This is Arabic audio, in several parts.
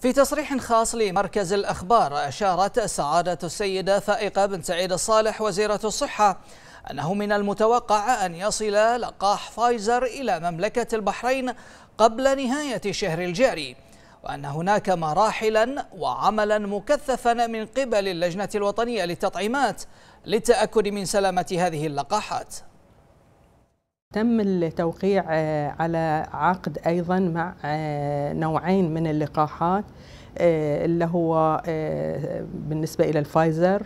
في تصريح خاص لمركز الأخبار أشارت سعادة السيدة فائقة بن سعيد الصالح وزيرة الصحة أنه من المتوقع أن يصل لقاح فايزر إلى مملكة البحرين قبل نهاية الشهر الجاري وأن هناك مراحلا وعملا مكثفا من قبل اللجنة الوطنية للتطعيمات للتأكد من سلامة هذه اللقاحات تم التوقيع آه، على عقد ايضا مع آه، نوعين من اللقاحات آه، اللي هو بالنسبه الى الفايزر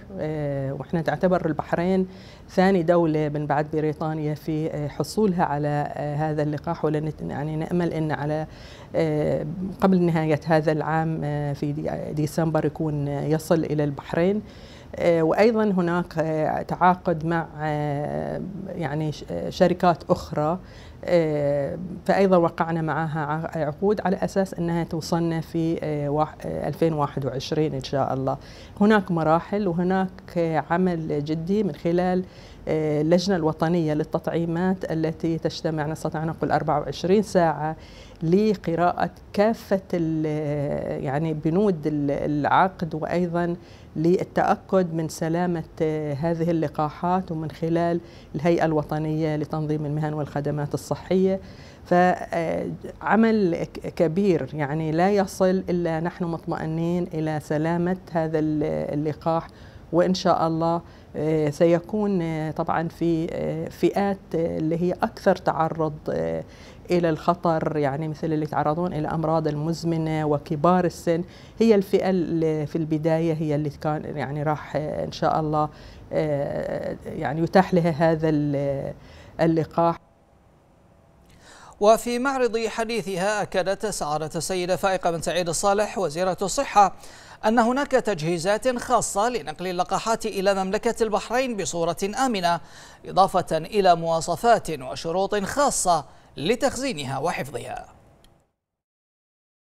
واحنا تعتبر البحرين ثاني دوله من بعد بريطانيا في حصولها على هذا اللقاح ولن يعني نامل ان على قبل نهايه هذا العام في ديسمبر يكون يصل الى البحرين آه، وايضا هناك آه، تعاقد مع آه، يعني شركات اخرى آه، فأيضا وقعنا معها عقود على أساس أنها توصلنا في 2021 آه، آه، إن شاء الله هناك مراحل وهناك عمل جدي من خلال اللجنة الوطنية للتطعيمات التي تجتمع نستطيع نقول 24 ساعة لقراءة كافة يعني بنود العقد وأيضا للتأكد من سلامة هذه اللقاحات ومن خلال الهيئة الوطنية لتنظيم المهن والخدمات الصحية الصحية فعمل كبير يعني لا يصل إلا نحن مطمئنين إلى سلامة هذا اللقاح وإن شاء الله آه، سيكون آه، طبعا في آه، فئات اللي هي أكثر تعرض الى الخطر يعني مثل اللي يتعرضون الى امراض المزمنه وكبار السن هي الفئه اللي في البدايه هي اللي كان يعني راح ان شاء الله يعني يتاح لها هذا اللقاح وفي معرض حديثها أكدت سعادة السيدة فائقة بن سعيد الصالح وزيرة الصحة أن هناك تجهيزات خاصة لنقل اللقاحات إلى مملكة البحرين بصورة آمنة إضافة إلى مواصفات وشروط خاصة لتخزينها وحفظها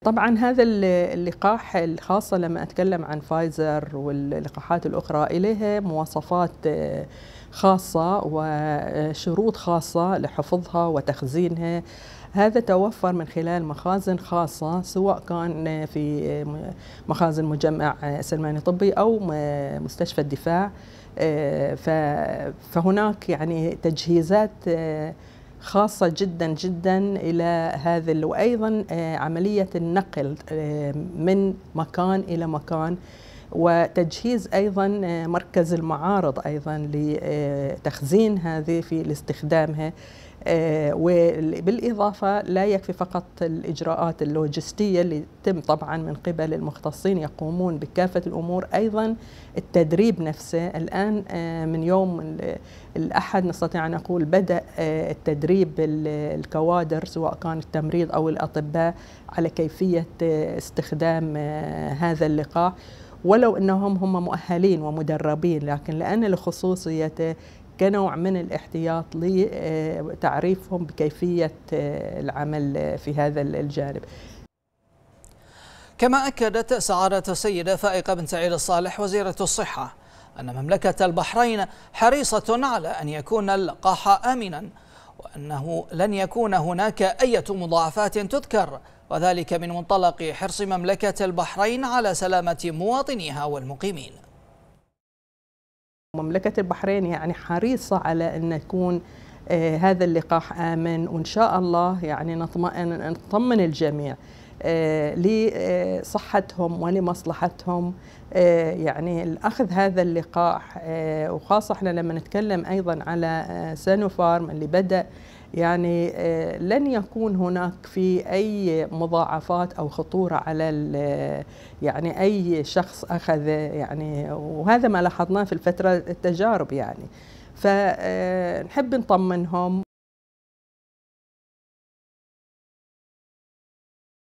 طبعا هذا اللقاح الخاصة لما أتكلم عن فايزر واللقاحات الأخرى إليها مواصفات آه، خاصة وشروط خاصة لحفظها وتخزينها هذا توفر من خلال مخازن خاصة سواء كان في مخازن مجمع سلماني طبي أو مستشفى الدفاع فهناك يعني تجهيزات خاصة جدا جدا إلى هذا وأيضا عملية النقل من مكان إلى مكان وتجهيز أيضا آه، مركز المعارض أيضا لتخزين هذه في لاستخدامها آه، وبالإضافة لا يكفي فقط الإجراءات اللوجستية اللي تم طبعا من قبل المختصين يقومون بكافة الأمور أيضا التدريب نفسه الآن آه، من يوم الأحد نستطيع أن نقول بدأ التدريب الكوادر سواء كان التمريض أو الأطباء على كيفية استخدام هذا اللقاح ولو انهم هم مؤهلين ومدربين لكن لان لخصوصيته كنوع من الاحتياط لتعريفهم آه، بكيفيه آه، العمل في هذا الجانب. كما اكدت سعاده السيده فائقه بن سعيد الصالح وزيره الصحه ان مملكه البحرين حريصه على ان يكون اللقاح امنا وانه لن يكون هناك اي مضاعفات تذكر وذلك من منطلق حرص مملكة البحرين على سلامة مواطنيها والمقيمين مملكة البحرين يعني حريصة على أن يكون آه، هذا اللقاح آمن وإن شاء الله يعني نطمئن نطمن الجميع آه، لصحتهم ولمصلحتهم آه، يعني الأخذ هذا اللقاح وخاصة احنا لما نتكلم أيضا على سانوفارم اللي بدأ يعني آه، لن يكون هناك في أي مضاعفات أو خطورة على آه، يعني أي شخص أخذ يعني وهذا ما لاحظناه في الفترة التجارب يعني فنحب آه، نطمنهم